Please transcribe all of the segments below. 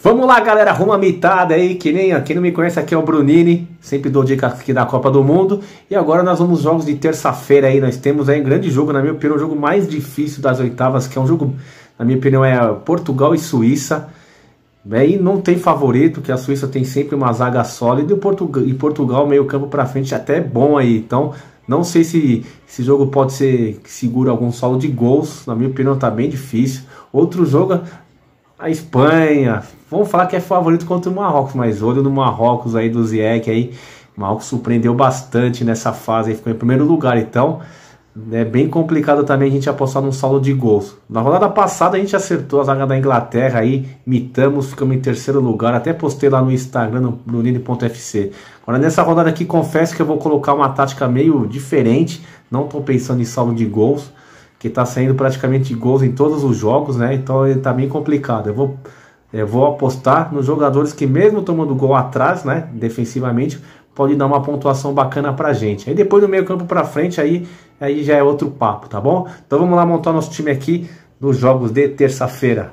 Vamos lá, galera, arruma a mitada aí, que nem quem não me conhece aqui é o Brunini, sempre dou dica aqui da Copa do Mundo. E agora nós vamos jogos de terça-feira aí, nós temos aí um grande jogo, na minha opinião, o jogo mais difícil das oitavas, que é um jogo, na minha opinião, é Portugal e Suíça. É, e não tem favorito, que a Suíça tem sempre uma zaga sólida e, Portugal, e Portugal meio campo para frente até é bom aí, então... Não sei se esse jogo pode ser que segura algum solo de gols. Na minha opinião, tá bem difícil. Outro jogo, a Espanha. Vamos falar que é favorito contra o Marrocos, mas olho no Marrocos aí do Ziek aí. O Marrocos surpreendeu bastante nessa fase, aí, ficou em primeiro lugar, então é bem complicado também a gente apostar num saldo de gols. Na rodada passada a gente acertou a zaga da Inglaterra aí, mitamos, ficamos em terceiro lugar, até postei lá no Instagram, no brunini.fc. Agora nessa rodada aqui confesso que eu vou colocar uma tática meio diferente, não estou pensando em saldo de gols, que está saindo praticamente gols em todos os jogos, né? Então ele está bem complicado. Eu vou, eu vou apostar nos jogadores que, mesmo tomando gol atrás, né? Defensivamente, pode dar uma pontuação bacana pra gente. Aí depois do meio campo pra frente, aí, aí já é outro papo, tá bom? Então vamos lá montar nosso time aqui nos jogos de terça-feira.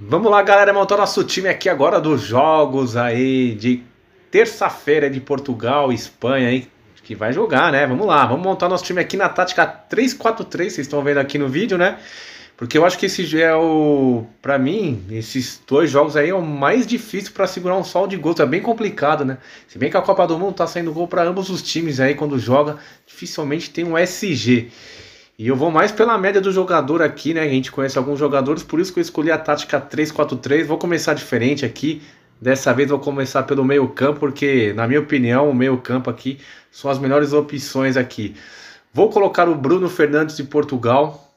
Vamos lá, galera, montar nosso time aqui agora dos jogos aí de terça-feira de Portugal, Espanha aí, que vai jogar, né? Vamos lá, vamos montar nosso time aqui na tática 3-4-3, vocês estão vendo aqui no vídeo, né? Porque eu acho que esse é o. Pra mim, esses dois jogos aí é o mais difícil para segurar um sol de gols. É bem complicado, né? Se bem que a Copa do Mundo tá saindo gol para ambos os times aí quando joga, dificilmente tem um SG. E eu vou mais pela média do jogador aqui, né? A gente conhece alguns jogadores, por isso que eu escolhi a tática 3-4-3. Vou começar diferente aqui. Dessa vez vou começar pelo meio-campo, porque, na minha opinião, o meio-campo aqui são as melhores opções aqui. Vou colocar o Bruno Fernandes de Portugal.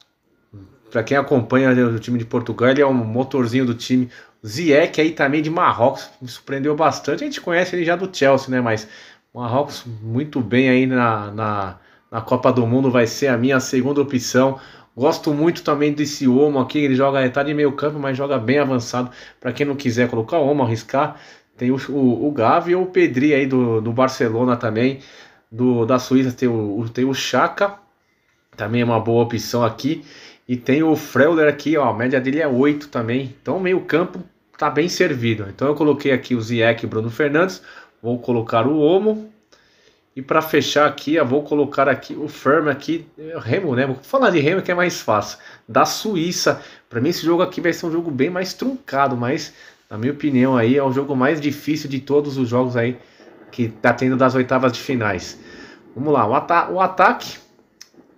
Para quem acompanha o time de Portugal, ele é um motorzinho do time. Ziek aí também de Marrocos, me surpreendeu bastante. A gente conhece ele já do Chelsea, né? Mas Marrocos muito bem aí na, na, na Copa do Mundo, vai ser a minha segunda opção. Gosto muito também desse Omo aqui, ele joga metade tá de meio campo, mas joga bem avançado. Para quem não quiser colocar o Omo, arriscar, tem o, o, o Gavi ou o Pedri aí do, do Barcelona também. Do, da Suíça tem o, tem o Chaka, também é uma boa opção aqui. E tem o Freuler aqui, ó, a média dele é 8 também. Então, meio campo tá bem servido. Então, eu coloquei aqui o Ziek e o Bruno Fernandes. Vou colocar o Omo, e para fechar aqui, eu vou colocar aqui o Firm aqui, Remo, né? Vou falar de Remo que é mais fácil. Da Suíça. Para mim esse jogo aqui vai ser um jogo bem mais truncado, mas na minha opinião aí é o jogo mais difícil de todos os jogos aí que tá tendo das oitavas de finais. Vamos lá, o, ata o ataque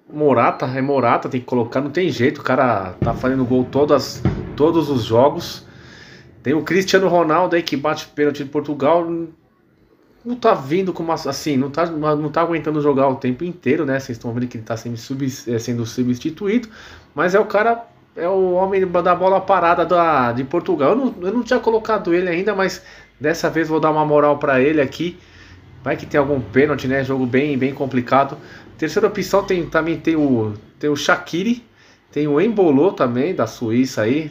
Morata, é Morata, tem que colocar, não tem jeito, o cara tá fazendo gol todas todos os jogos. Tem o Cristiano Ronaldo aí que bate pênalti de Portugal, não tá vindo como assim, não tá, não tá aguentando jogar o tempo inteiro, né? Vocês estão vendo que ele tá sendo, sub, é, sendo substituído, mas é o cara, é o homem da bola parada da, de Portugal. Eu não, eu não tinha colocado ele ainda, mas dessa vez vou dar uma moral para ele aqui. Vai que tem algum pênalti, né? Jogo bem, bem complicado. Terceira opção tem, também tem o, tem o Shaqiri, tem o Embolô também, da Suíça aí.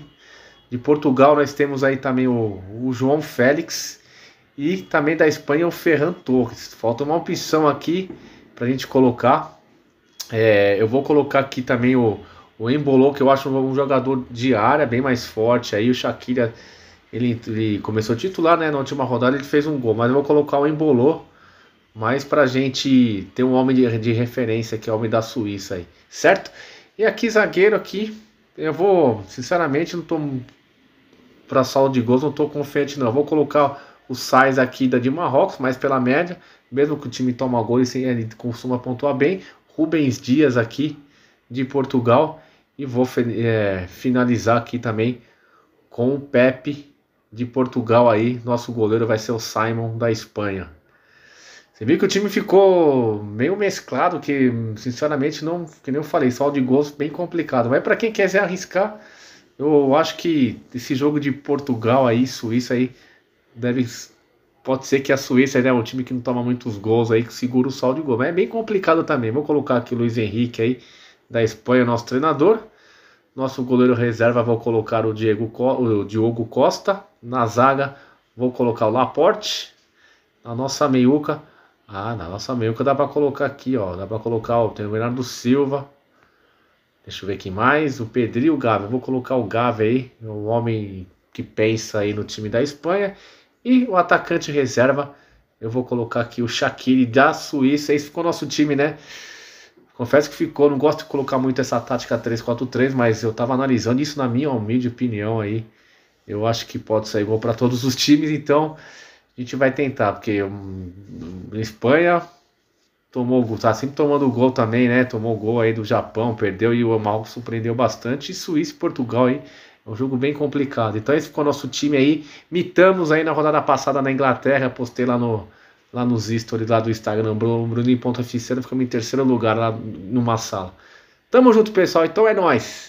De Portugal nós temos aí também o, o João Félix. E também da Espanha o Ferran Torres. Falta uma opção aqui para a gente colocar. É, eu vou colocar aqui também o, o Embolou, que eu acho um jogador de área bem mais forte. Aí o Shakira, ele, ele começou titular né, na última rodada, ele fez um gol. Mas eu vou colocar o Embolou mas para a gente ter um homem de, de, referência que é o homem da Suíça aí, certo? E aqui zagueiro aqui, eu vou, sinceramente, não tô para sala de gols, não tô confiante não. Eu vou colocar o Sainz aqui da de Marrocos, mais pela média, mesmo que o time toma gol e ele costuma pontuar bem. Rubens Dias aqui de Portugal. E vou é, finalizar aqui também com o Pepe de Portugal aí. Nosso goleiro vai ser o Simon da Espanha. Você viu que o time ficou meio mesclado, que sinceramente não, que nem eu falei, só de gols bem complicado. Mas para quem quiser arriscar, eu acho que esse jogo de Portugal aí, Suíça aí, Deve, pode ser que a Suíça né, é um time que não toma muitos gols aí, que segura o sal de gol. Mas é bem complicado também. Vou colocar aqui o Luiz Henrique aí, da Espanha, nosso treinador. Nosso goleiro reserva, vou colocar o, Diego, o Diogo Costa. Na zaga, vou colocar o Laporte. Na nossa meiuca, ah, na nossa meiuca dá para colocar aqui, ó. Dá para colocar, ó, tem o Bernardo Silva. Deixa eu ver quem mais. O Pedrinho e o Gavi. Eu vou colocar o Gavi aí, o homem que pensa aí no time da Espanha. E o atacante reserva, eu vou colocar aqui o Shaqiri da Suíça. Esse ficou nosso time, né? Confesso que ficou, não gosto de colocar muito essa tática 3-4-3, mas eu estava analisando isso na minha humilde opinião aí. Eu acho que pode sair gol para todos os times, então a gente vai tentar, porque um, hum, Espanha tomou gol, tá sempre tomando gol também, né? Tomou gol aí do Japão, perdeu e o Marrocos surpreendeu bastante. E Suíça e Portugal aí um jogo bem complicado. Então esse ficou nosso time aí. Mitamos aí na rodada passada na Inglaterra, postei lá no lá nos stories lá do Instagram, Bruno Bruno.oficina, ficamos em terceiro lugar lá numa sala. Tamo junto, pessoal. Então é nós.